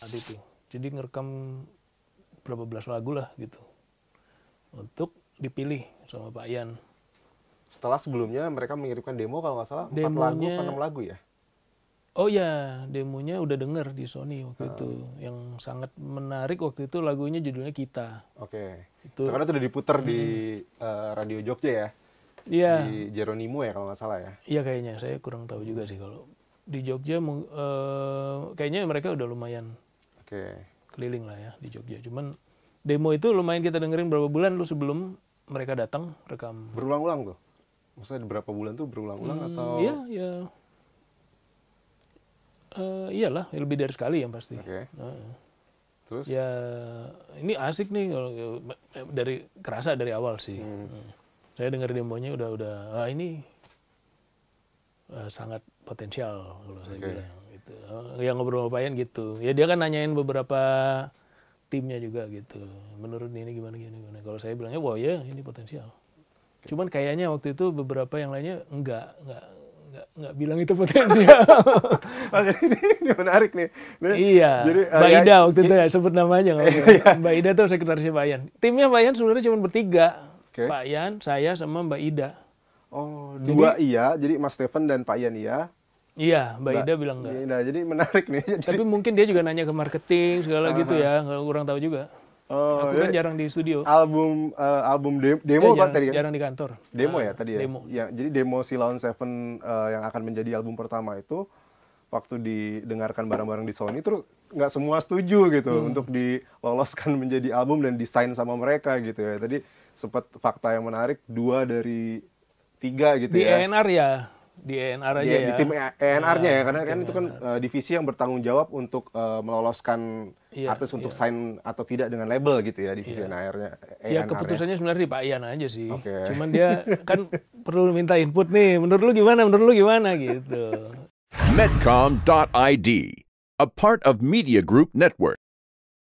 saat itu jadi ngerekam berapa belas lagu lah gitu untuk dipilih sama Pak Ian setelah sebelumnya mereka mengirimkan demo kalau nggak salah empat lagu enam lagu ya Oh ya, demonya udah denger di Sony waktu hmm. itu. Yang sangat menarik waktu itu lagunya judulnya Kita. Oke. Okay. Itu karena itu udah diputar hmm. di uh, eh, radio Jogja ya. Iya. Di Jeronimo ya kalau nggak salah ya. Iya kayaknya, saya kurang tahu juga sih kalau di Jogja uh, kayaknya mereka udah lumayan okay. keliling lah ya di Jogja cuman demo itu lumayan kita dengerin berapa bulan lu sebelum mereka datang rekam berulang-ulang tuh maksudnya berapa bulan tuh berulang-ulang hmm, atau iya iya uh, iyalah lebih dari sekali yang pasti okay. Uh, terus ya ini asik nih dari kerasa dari awal sih hmm. saya dengar demonya udah udah ah, ini uh, sangat potensial kalau okay. saya bilang gitu oh, yang ngobrol sama Payan gitu ya dia kan nanyain beberapa timnya juga gitu menurut ini gimana gimana, gimana. kalau saya bilangnya wow ya ini potensial okay. cuman kayaknya waktu itu beberapa yang lainnya enggak enggak enggak enggak bilang itu potensial. ini, ini menarik nih. Ini, iya. Jadi, Mbak eh, Ida ya, waktu itu ya sebut namanya iya. nggak iya, iya. Mbak Ida tuh sekretarisnya Pak Yan. Timnya Pak Yan sebenarnya cuma bertiga. Okay. Pak Yan, saya sama Mbak Ida. Oh, jadi, dua iya. Jadi Mas Steven dan Pak Yan iya. Iya, Mbak Ida bilang enggak. Iya, Ida, jadi menarik nih. Jadi... Tapi mungkin dia juga nanya ke marketing segala uh -huh. gitu ya, nggak kurang tahu juga. Oh, aku kan eh, jarang di studio. Album uh, album de demo ya, jarang, tadi kan? Jarang di kantor. Demo uh, ya tadi ya. Demo. Ya, jadi demo Lawn Seven uh, yang akan menjadi album pertama itu waktu didengarkan bareng-bareng di Sony terus nggak semua setuju gitu hmm. untuk diloloskan menjadi album dan desain sama mereka gitu ya. Tadi sempat fakta yang menarik dua dari tiga gitu di ya. Di ENR ya di ENR aja iya, di, ya. Di tim ENR-nya iya, ya karena kan itu kan uh, divisi yang bertanggung jawab untuk uh, meloloskan iya, artis untuk iya. sign atau tidak dengan label gitu ya divisi ENR-nya. ENR ya keputusannya sebenarnya di Pak Ian aja sih. Okay. Cuman dia kan perlu minta input nih. Menurut lu gimana? Menurut lu gimana gitu. Medcom.id, a part of Media Group Network.